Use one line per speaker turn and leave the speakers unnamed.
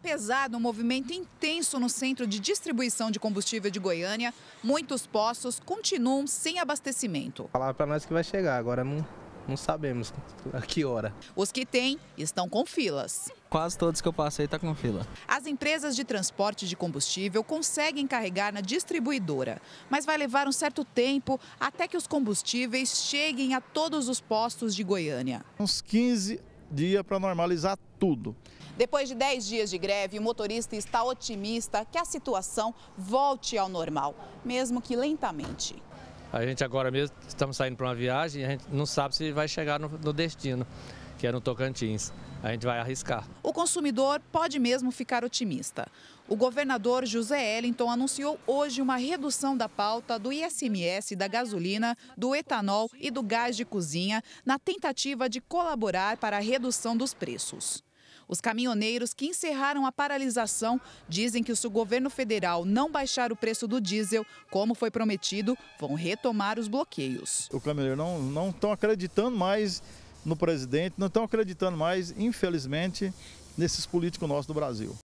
Apesar do movimento intenso no centro de distribuição de combustível de Goiânia, muitos postos continuam sem abastecimento.
Falar para nós que vai chegar, agora não,
não sabemos a que hora. Os que têm estão com filas. Quase todos que eu passei estão tá com fila. As empresas de transporte de combustível conseguem carregar na distribuidora, mas vai levar um certo tempo até que os combustíveis cheguem a todos os
postos de Goiânia. Uns 15 dia para normalizar tudo.
Depois de 10 dias de greve, o motorista está otimista que a situação volte ao normal, mesmo que lentamente.
A gente agora mesmo estamos saindo para uma viagem e a gente não sabe se vai chegar no, no destino que é no Tocantins. A gente vai arriscar.
O consumidor pode mesmo ficar otimista. O governador José Ellington anunciou hoje uma redução da pauta do ISMS da gasolina, do etanol e do gás de cozinha, na tentativa de colaborar para a redução dos preços. Os caminhoneiros que encerraram a paralisação dizem que se o governo federal não baixar o preço do diesel, como foi prometido, vão retomar os
bloqueios. O caminhoneiro não estão acreditando mais no presidente, não estão acreditando mais, infelizmente, nesses políticos nossos do Brasil.